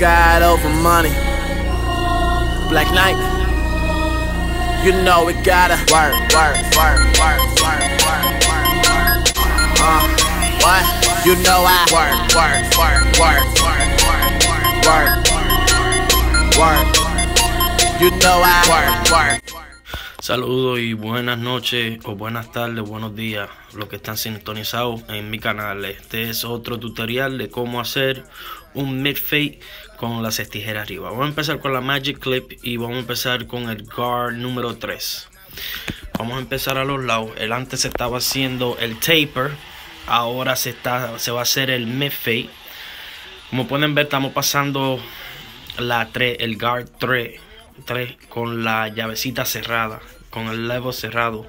God over money. Black Knight. You know we gotta work, work, work, work, work, work, work, work. Uh, what? You know I work, work, work, work, work, work, work, work. You know I work, work. Saludos y buenas noches o buenas tardes, buenos días, los que están sintonizados en mi canal. Este es otro tutorial de cómo hacer un midfake con las estijeras arriba. Vamos a empezar con la Magic Clip y vamos a empezar con el guard número 3. Vamos a empezar a los lados. El antes se estaba haciendo el taper. Ahora se, está, se va a hacer el fade Como pueden ver, estamos pasando la 3, el guard 3, con la llavecita cerrada, con el level cerrado.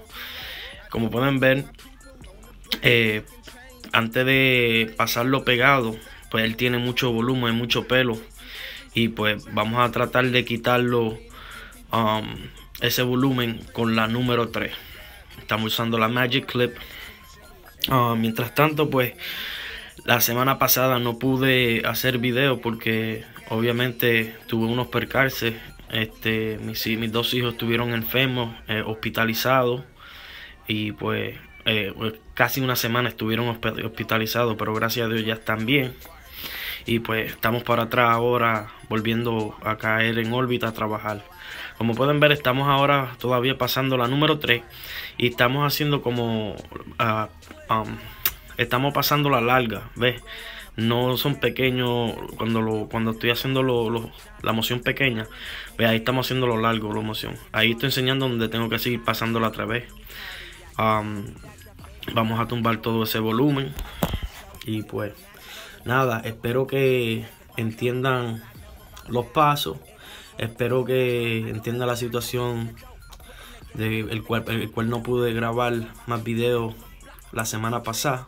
Como pueden ver, eh, antes de pasarlo pegado, pues él tiene mucho volumen, mucho pelo y pues vamos a tratar de quitarlo um, ese volumen con la número 3 estamos usando la magic clip ah, mientras tanto pues la semana pasada no pude hacer video porque obviamente tuve unos percarces. este mis, mis dos hijos estuvieron enfermos eh, hospitalizados y pues, eh, pues casi una semana estuvieron hospitalizados pero gracias a Dios ya están bien y pues estamos para atrás ahora volviendo a caer en órbita a trabajar. Como pueden ver estamos ahora todavía pasando la número 3 y estamos haciendo como... Ah, um, estamos pasando la larga, ¿ves? No son pequeños, cuando lo, cuando estoy haciendo la moción pequeña, ve pues, Ahí estamos haciendo lo largo, la moción. Ahí estoy enseñando donde tengo que seguir la otra vez. Um, vamos a tumbar todo ese volumen y pues nada, espero que entiendan los pasos. Espero que entiendan la situación del el cual, el cual no pude grabar más videos la semana pasada.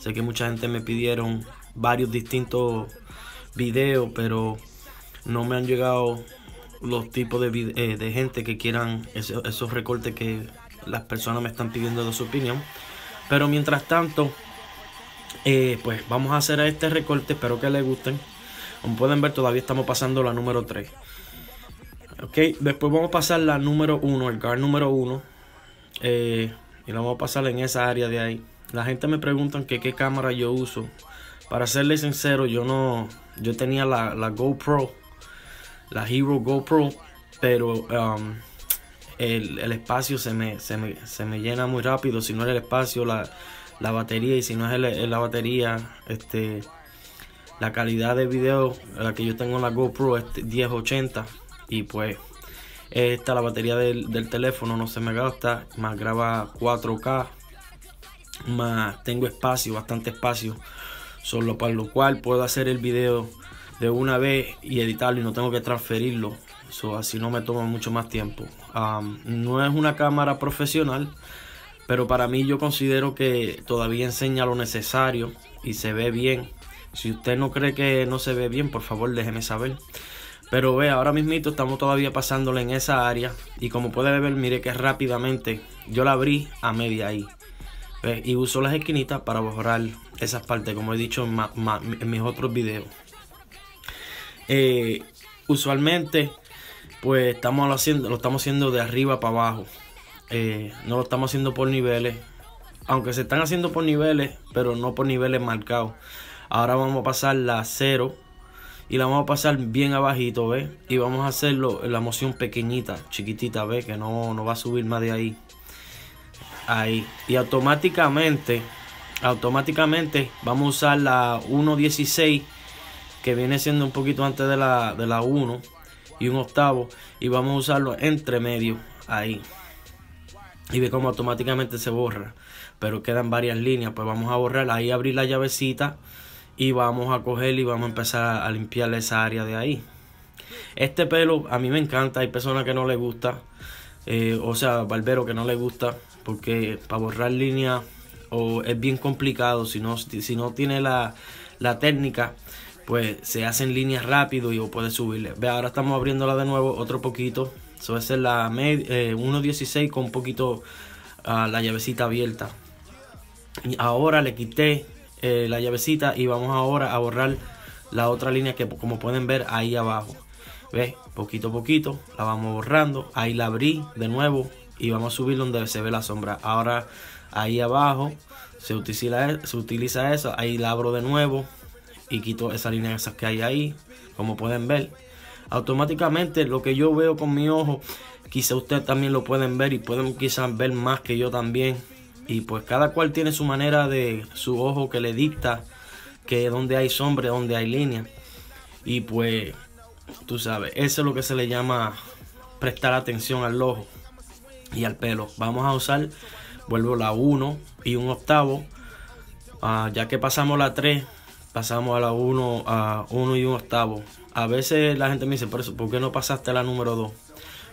Sé que mucha gente me pidieron varios distintos videos, pero no me han llegado los tipos de, eh, gente que quieran esos recortes que las personas me están pidiendo de su opinión. Pero mientras tanto, eh, pues vamos a hacer a este recorte, espero que les gusten. Como pueden ver, todavía estamos pasando la número 3. Ok, después vamos a pasar la número 1, el guard número 1. Eh, y la vamos a pasar en esa área de ahí. La gente me pregunta que qué cámara yo uso. Para serles sincero, yo no. Yo tenía la, GoPro, la Hero GoPro, pero um, el, espacio se me, se me, se me llena muy rápido. Si no era el espacio, la, la batería y si no es la batería, este, la calidad de video, la que yo tengo en la GoPro es 1080 y pues esta la batería del, teléfono no se me gasta, más graba 4K, más tengo espacio, bastante espacio, solo para lo cual puedo hacer el video de una vez y editarlo y no tengo que transferirlo. So, así no me toma mucho más tiempo. no es una cámara profesional, pero para mí yo considero que todavía enseña lo necesario y se ve bien. Si usted no cree que no se ve bien, por favor déjeme saber. Pero ve, ahora mismito estamos todavía pasándole en esa área y como puede ver, mire que rápidamente yo la abrí a media ahí. Y uso las esquinitas para borrar esas partes, como he dicho en, mis otros videos. Eh, usualmente, pues estamos haciendo, lo estamos haciendo de arriba para abajo no lo estamos haciendo por niveles, aunque se están haciendo por niveles, pero no por niveles marcados. Ahora vamos a pasar la 0 y la vamos a pasar bien abajito, ¿ve? Y vamos a hacerlo en la moción pequeñita, chiquitita, ve Que no, no va a subir más de ahí. Ahí. Y automáticamente, automáticamente vamos a usar la 1.16 que viene siendo un poquito antes de la, de la 1 y un octavo y vamos a usarlo entre medio ahí y ve cómo automáticamente se borra. Pero quedan varias líneas, pues vamos a borrar, ahí abrir la llavecita y vamos a coger y vamos a empezar a limpiar esa área de ahí. Este pelo a mí me encanta, hay personas que no le gusta, eh, o sea, barbero que no le gusta, porque para borrar líneas o es bien complicado, si no, si no tiene la, técnica, pues se hacen líneas rápido y o puedes subirle. Ve, ahora estamos abriéndola de nuevo otro poquito esa es la 1.16 eh, con un poquito ah, la llavecita abierta. Y ahora le quité eh, la llavecita y vamos ahora a borrar la otra línea que como pueden ver ahí abajo. ¿Ves? Poquito a poquito la vamos borrando. Ahí la abrí de nuevo y vamos a subir donde se ve la sombra. Ahora ahí abajo se utiliza, se utiliza eso. Ahí la abro de nuevo y quito esa línea esas que hay ahí. Como pueden ver, automáticamente lo que yo veo con mi ojo, quizá ustedes también lo pueden ver y pueden quizás ver más que yo también. Y pues cada cual tiene su manera de su ojo que le dicta que donde hay sombra, donde hay línea. Y pues, tú sabes, eso es lo que se le llama prestar atención al ojo y al pelo. Vamos a usar, vuelvo la 1 y un octavo. Ah, ya que pasamos la 3, pasamos a la 1 a 1 y 1 octavo. A veces la gente me dice, ¿por qué no pasaste la número 2?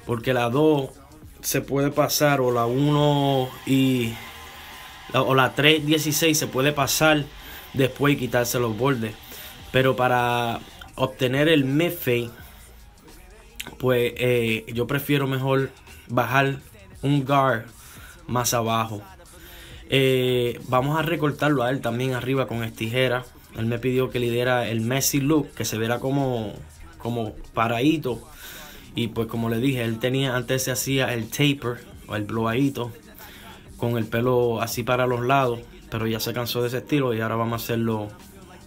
Porque la 2 se puede pasar o la 1 y la, o la 3.16 se puede pasar después y quitarse los bordes. Pero para obtener el Mefe, pues eh, yo prefiero mejor bajar un guard más abajo. Eh, vamos a recortarlo a él también arriba con estijera él me pidió que lidera el Messi look, que se viera como, como paradito. Y pues como le dije, él tenía, antes se hacía el taper o el blowadito con el pelo así para los lados, pero ya se cansó de ese estilo y ahora vamos a hacerlo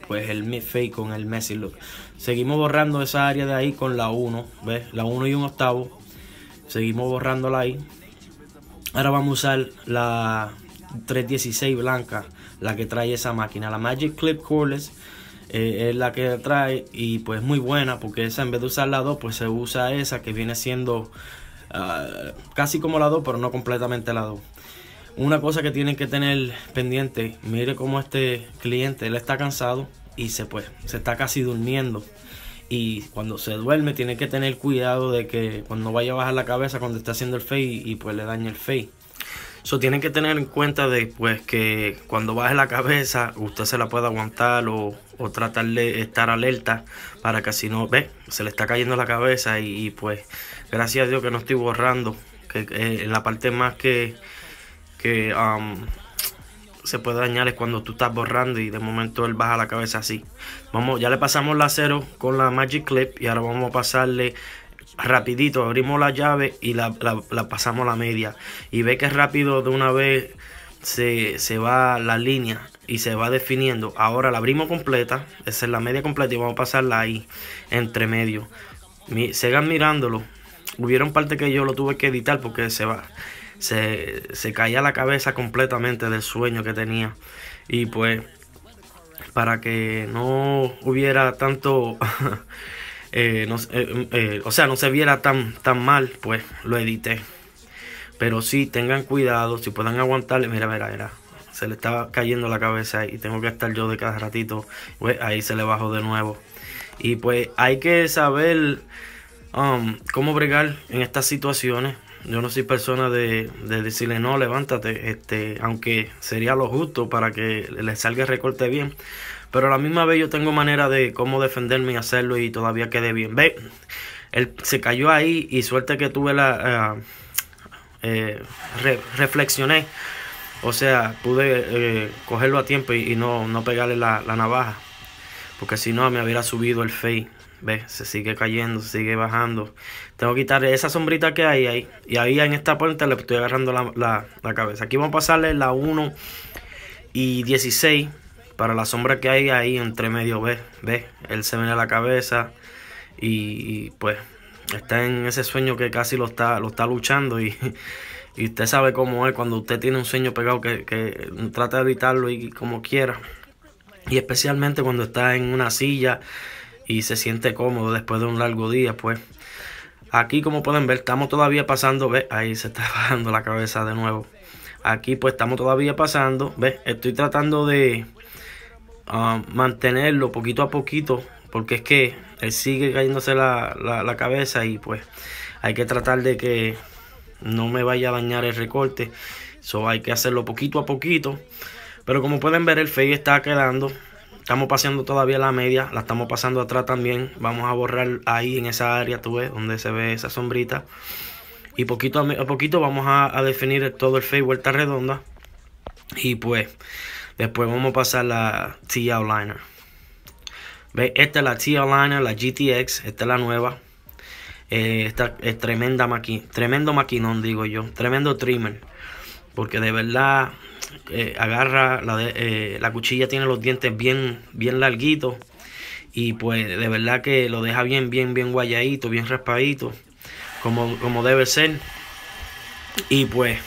pues el mid con el Messi look. Seguimos borrando esa área de ahí con la 1, ¿ves? La 1 y un octavo. Seguimos borrándola ahí. Ahora vamos a usar la 316 blanca la que trae esa máquina. La Magic Clip Cordless eh, es la que trae y pues muy buena porque esa en vez de usar la 2 pues se usa esa que viene siendo ah, casi como la 2 pero no completamente la 2. Una cosa que tienen que tener pendiente, mire cómo este cliente, él está cansado y se pues se está casi durmiendo y cuando se duerme tiene que tener cuidado de que cuando vaya a bajar la cabeza cuando está haciendo el fade y, pues le daña el fade eso tienen que tener en cuenta de, pues, que cuando baje la cabeza, usted se la puede aguantar o, tratar de estar alerta para que si no, ve, se le está cayendo la cabeza y, pues, gracias a Dios que no estoy borrando, que la parte más que, que um, se puede dañar es cuando tú estás borrando y de momento él baja la cabeza así. Vamos, ya le pasamos la cero con la Magic Clip y ahora vamos a pasarle rapidito abrimos la llave y la, pasamos a la media. Y ve que rápido de una vez se, va la línea y se va definiendo. Ahora la abrimos completa, esa es la media completa y vamos a pasarla ahí, entre medio. Mi, mirándolo. Hubieron parte que yo lo tuve que editar porque se va. Se, se caía la cabeza completamente del sueño que tenía. Y pues, para que no hubiera tanto Eh, eh, mm, eh, o sea, no se viera tan, tan mal, pues lo edité. Pero sí, tengan cuidado, si puedan aguantarle, mira, mira, mira. Se le estaba cayendo la cabeza y tengo que estar yo de cada ratito. Pues ahí se le bajó de nuevo. Y pues hay que saber um, cómo bregar en estas situaciones. Yo no soy persona de, decirle no, levántate, este, aunque sería lo justo para que le salga el recorte bien. Pero a la misma vez yo tengo manera de cómo defenderme y hacerlo y todavía quedé bien. Ve, él se cayó ahí y suerte que tuve la... Eh, eh, reflexioné. O sea, pude eh, cogerlo a tiempo y, no, no, pegarle la, navaja. Porque si no, me hubiera subido el face. ¿Ves? Se sigue cayendo, se sigue bajando. Tengo que quitar esa sombrita que hay ahí. Y ahí en esta puerta le estoy agarrando la, la cabeza. Aquí vamos a pasarle la 1 y 16 para la sombra que hay ahí entre medio ve, ve, él se viene a la cabeza y, pues está en ese sueño que casi lo está, lo está luchando y, usted sabe cómo es cuando usted tiene un sueño pegado que, que trata de evitarlo y como quiera. Y especialmente cuando está en una silla y se siente cómodo después de un largo día, pues. Aquí como pueden ver estamos todavía pasando, ve, ahí se está bajando la cabeza de nuevo. Aquí pues estamos todavía pasando, ve, estoy tratando de, mantenerlo poquito a poquito, porque es que él sigue cayéndose la, la, cabeza y pues hay que tratar de que no me vaya a dañar el recorte. Eso hay que hacerlo poquito a poquito. Pero como pueden ver, el fade está quedando. Estamos pasando todavía la media, la estamos pasando atrás también. Vamos a borrar ahí en esa área, tú ves, donde se ve esa sombrita. Y poquito a, poquito vamos a, a definir todo el fade vuelta redonda. Y pues Después vamos a pasar la T-Outliner ¿Ve? Esta es la T-Outliner la GTX. Esta es la nueva. Eh, esta es tremenda Tremendo maquinón, digo yo. Tremendo trimmer. Porque de verdad eh, agarra eh, la, cuchilla, tiene los dientes bien, bien larguitos. Y pues de verdad que lo deja bien, bien, bien guayadito, bien raspadito. Como, como debe ser. Y pues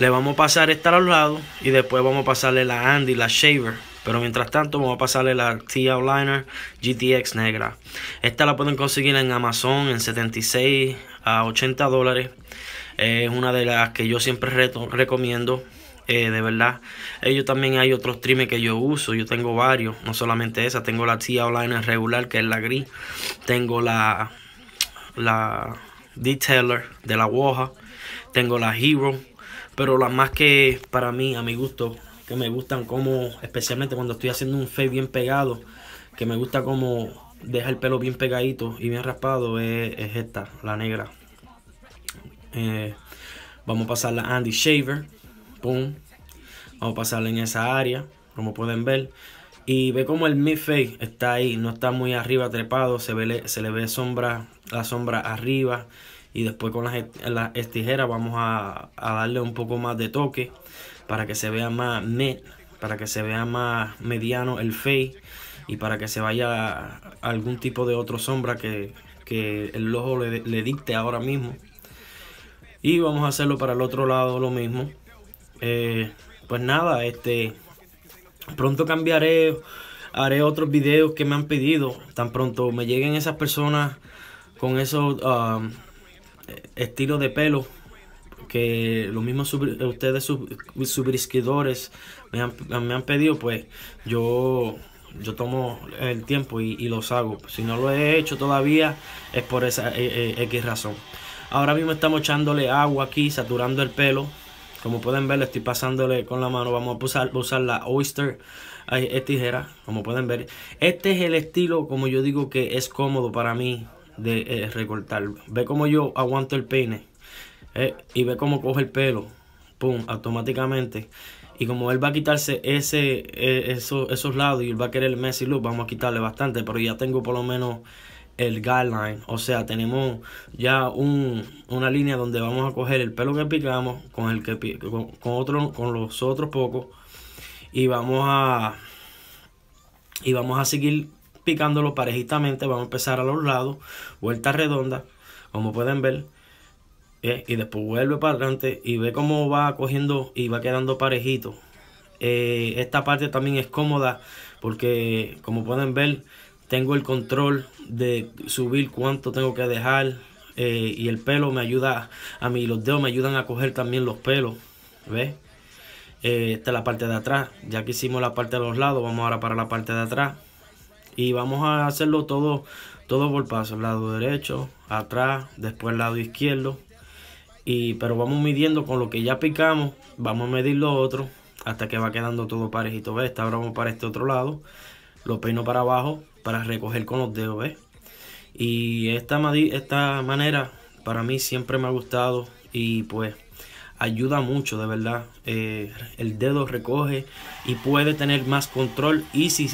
le vamos a pasar esta al lado y después vamos a pasarle la Andy, la Shaver. Pero mientras tanto vamos a pasarle la T-Outliner GTX negra. Esta la pueden conseguir en Amazon en 76 a 80 dólares. es una de las que yo siempre recomiendo. Eh, de verdad. Ellos también hay otros trimes que yo uso. Yo tengo varios. No solamente esa. Tengo la T-Outliner regular que es la gris. Tengo la, la Detailer de la Woja. Tengo la Hero pero las más que para mí, a mi gusto, que me gustan como, especialmente cuando estoy haciendo un fade bien pegado, que me gusta como deja el pelo bien pegadito y bien raspado, es, esta, la negra. Eh, vamos a pasarla a Andy Shaver, pum, vamos a pasarla en esa área, como pueden ver. Y ve como el mid-fade está ahí, no está muy arriba trepado, se, ve, se le ve sombra, la sombra arriba y después con las, estijeras tijeras vamos a, darle un poco más de toque para que se vea más net, para que se vea más mediano el face y para que se vaya algún tipo de otra sombra que, el ojo le, dicte ahora mismo. Y vamos a hacerlo para el otro lado lo mismo. Eh, pues nada, este pronto cambiaré, haré otros videos que me han pedido. Tan pronto me lleguen esas personas con esos... Um, estilo de pelo que lo mismo ustedes suscriptores me han, me han pedido, pues yo, yo tomo el tiempo y, los hago. Si no lo he hecho todavía es por esa eh, eh, X razón. Ahora mismo estamos echándole agua aquí, saturando el pelo. Como pueden ver, le estoy pasándole con la mano. Vamos a usar, usar la Oyster tijera, como pueden ver. Este es el estilo, como yo digo, que es cómodo para mí de eh, recortar. Ve como yo aguanto el peine eh, y ve como coge el pelo, pum, automáticamente. Y como él va a quitarse ese, eh, esos lados y él va a querer el messy look vamos a quitarle bastante, pero ya tengo por lo menos el guideline, o sea, tenemos ya un, una línea donde vamos a coger el pelo que picamos con el que con, otro con los otros pocos y vamos a y vamos a seguir picándolo parejitamente. Vamos a empezar a los lados, vuelta redonda, como pueden ver. Eh, y después vuelve para adelante y ve cómo va cogiendo y va quedando parejito. Eh, esta parte también es cómoda porque como pueden ver tengo el control de subir cuánto tengo que dejar eh, y el pelo me ayuda a mí los dedos me ayudan a coger también los pelos ¿ves? esta es la parte de atrás ya que hicimos la parte de los lados vamos ahora para la parte de atrás y vamos a hacerlo todo, todo por paso, lado derecho, atrás, después lado izquierdo. Y, pero vamos midiendo con lo que ya picamos, vamos a medir lo otro hasta que va quedando todo parejito. ¿Ves? Ahora vamos para este otro lado, lo peino para abajo para recoger con los dedos, ¿ves? Y esta, esta manera para mí siempre me ha gustado y pues ayuda mucho, de verdad. Eh, el dedo recoge y puede tener más control. Y si,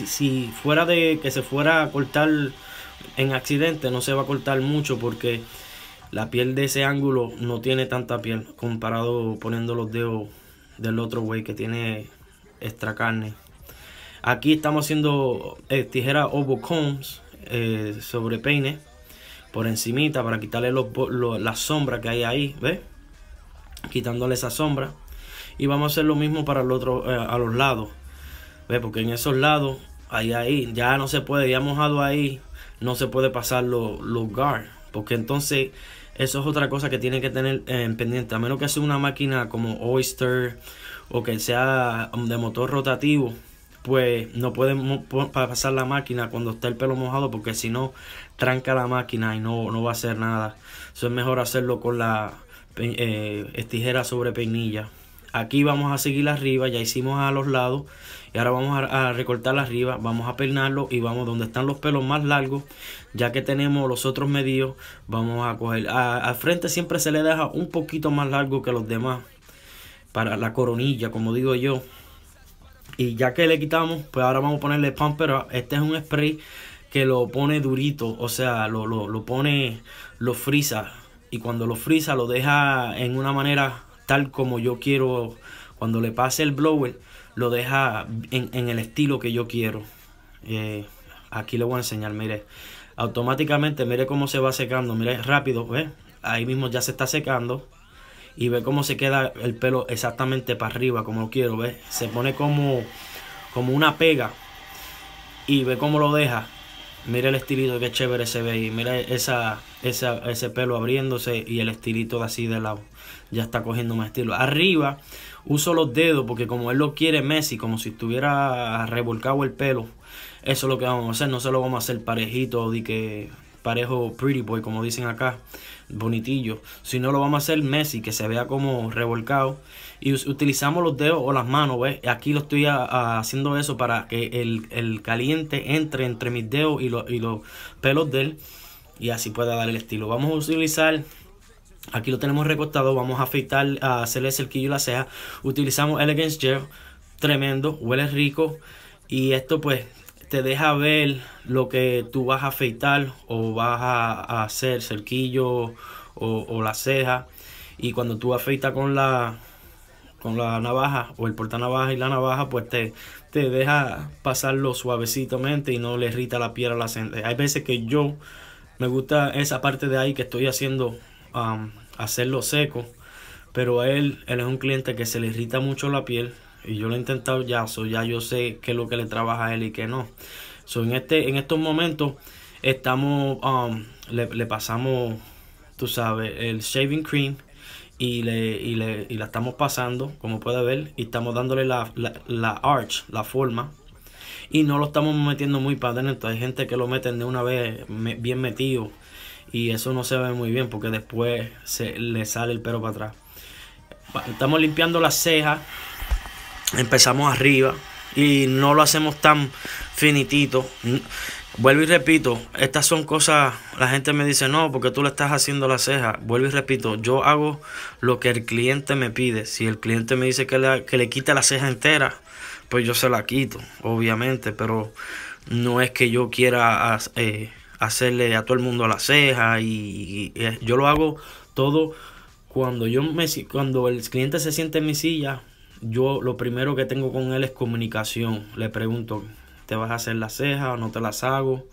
fuera de que se fuera a cortar en accidente, no se va a cortar mucho porque la piel de ese ángulo no tiene tanta piel comparado poniendo los dedos del otro güey que tiene extra carne. Aquí estamos haciendo eh, tijera o combs eh, sobre peine por encimita para quitarle la sombra que hay ahí, ¿ves? quitándole esa sombra. Y vamos a hacer lo mismo para el otro, eh, a los lados. Porque en esos lados, ahí, ahí, ya no se puede, ya mojado ahí, no se puede pasar los guard. Porque entonces, eso es otra cosa que tienen que tener eh, En pendiente. A menos que sea una máquina como Oyster o que sea um, de motor rotativo, pues no pueden pasar la máquina cuando está el pelo mojado porque si no tranca la máquina y no, no va a hacer nada. Eso es mejor hacerlo con la eh, es tijera sobre peinilla. Aquí vamos a seguir arriba, ya hicimos a los lados y ahora vamos a, recortar recortar arriba, vamos a peinarlo y vamos donde están los pelos más largos, ya que tenemos los otros medios vamos a coger, al frente siempre se le deja un poquito más largo que los demás, para la coronilla, como digo yo. Y ya que le quitamos, pues ahora vamos a ponerle Pero Este es un spray que lo pone durito, o sea, lo, lo, lo pone, lo frisa y cuando lo frisa lo deja en una manera tal como yo quiero, cuando le pase el blower lo deja en, el estilo que yo quiero. Eh, aquí le voy a enseñar, mire, automáticamente, mire cómo se va secando, mire rápido, ¿ves? Ahí mismo ya se está secando y ve cómo se queda el pelo exactamente para arriba, como lo quiero, ¿ves? Se pone como, como una pega y ve cómo lo deja Mira el estilito, que chévere se ve ahí. Mira esa, ese pelo abriéndose y el estilito de así de lado. Ya está cogiendo más estilo. Arriba uso los dedos porque como él lo quiere Messi, como si estuviera revolcado el pelo. Eso es lo que vamos a hacer. No se lo vamos a hacer parejito de que parejo pretty boy, como dicen acá, bonitillo. Si no lo vamos a hacer Messi, que se vea como revolcado y utilizamos los dedos o las manos, ¿ves? Aquí lo estoy haciendo eso para que el, caliente entre entre mis dedos y, los pelos de él y así pueda dar el estilo. Vamos a utilizar Aquí lo tenemos recostado vamos a afeitar, a hacerle cerquillo y la ceja. Utilizamos Elegance Gel, tremendo, huele rico. Y esto pues te deja ver lo que tú vas a afeitar o vas a, hacer cerquillo o la ceja. Y cuando tú afeitas con la, con la navaja o el navaja y la navaja, pues te, te deja pasarlo suavecitamente y no le irrita la piel a la gente. Hay veces que yo me gusta esa parte de ahí que estoy haciendo, a hacerlo seco, pero él, él es un cliente que se le irrita mucho la piel y yo lo he intentado ya, so ya yo sé qué lo que le trabaja a él y qué no. So en, este, en estos momentos estamos, le, le pasamos, tú sabes, el shaving cream y, le, la estamos pasando, como puede ver, y estamos dándole la, la, arch, la forma, y no lo estamos metiendo muy para adentro. Hay gente que lo meten de una vez bien metido y eso no se ve muy bien porque después se le sale el pelo para atrás. Estamos limpiando las cejas, empezamos arriba y no lo hacemos tan finitito. Vuelvo y repito, estas son cosas, la gente me dice, no, porque tú le estás haciendo la ceja. Vuelvo y repito, yo hago lo que el cliente me pide. Si el cliente me dice que le, que quite la ceja entera, pues yo se la quito, obviamente, pero no es que yo quiera eh, hacerle a todo el mundo la ceja y, eh, yo lo hago todo cuando yo me cuando el cliente se siente en mi silla yo lo primero que tengo con él es comunicación le pregunto te vas a hacer las cejas no te las hago.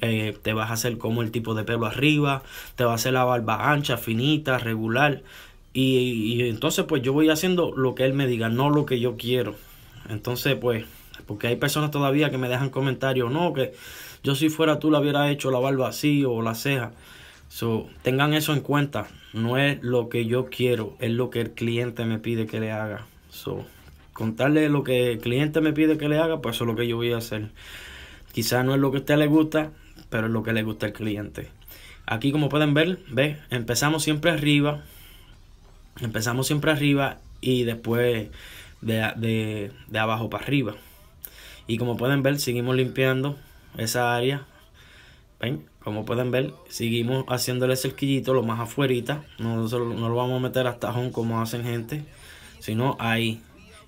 Eh, te vas a hacer como el tipo de pelo arriba, te vas a hacer la barba ancha, finita, regular. Y, entonces pues yo voy haciendo lo que él me diga, no lo que yo quiero. Entonces pues, porque hay personas todavía que me dejan comentarios, no, que yo si fuera tú la hubiera hecho la barba así o la ceja. So, tengan eso en cuenta, no es lo que yo quiero, es lo que el cliente me pide que le haga. So, contarle lo que el cliente me pide que le haga, pues eso es lo que yo voy a hacer. Quizás no es lo que a usted le gusta, pero es lo que le gusta al cliente. Aquí como pueden ver, ve, empezamos siempre arriba, empezamos siempre arriba y después de, abajo para arriba. Y como pueden ver, seguimos limpiando esa área. ¿Ven? Como pueden ver, seguimos haciéndole cerquillito lo más afuerita. No, lo vamos a meter hasta home como hacen gente, sino ahí,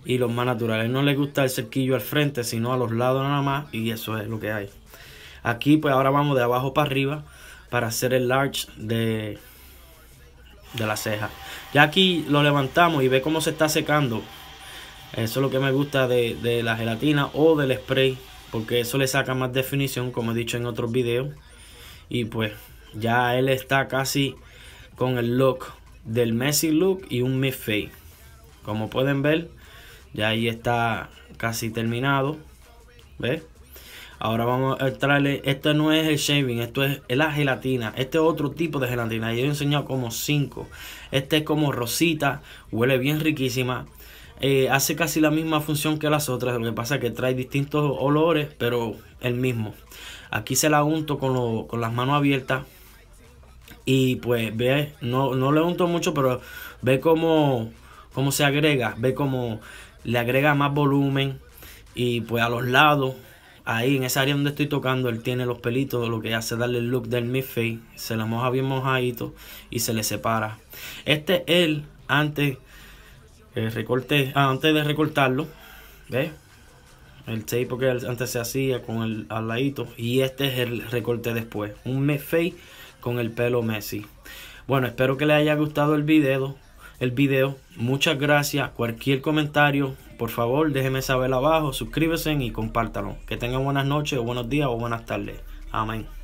y los más naturales. No le gusta el cerquillo al frente, sino a los lados nada más y eso es lo que hay. Aquí pues ahora vamos de abajo para arriba para hacer el large de, de la ceja. Ya aquí lo levantamos y ve cómo se está secando. Eso es lo que me gusta de, la gelatina o del spray. Porque eso le saca más definición, como he dicho en otros videos. Y pues ya él está casi con el look del Messi look y un mid-fade. Como pueden ver, ya ahí está casi terminado. ¿Ves? Ahora vamos a traerle... Este no es el shaving, esto es la gelatina. Este es otro tipo de gelatina. Yo he enseñado como 5. Este es como rosita, huele bien riquísima. Eh, hace casi la misma función que las otras. Lo que pasa es que trae distintos olores, pero el mismo. Aquí se la unto con, las manos abiertas. Y pues ve, no, le unto mucho, pero ve cómo, cómo se agrega. Ve como le agrega más volumen y pues a los lados, ahí en esa área donde estoy tocando, él tiene los pelitos, lo que hace darle el look del face. se la moja bien mojadito y se le separa. Este el. antes, eh, ah, antes de recortarlo, ¿ves? El tape que antes se hacía con el al y este es el recorte después, un face. con el pelo Messi. Bueno, espero que les haya gustado el video el video. Muchas gracias. Cualquier comentario, por favor, déjeme saber abajo, suscríbese y compártalo. Que tengan buenas noches, o buenos días o buenas tardes. Amén.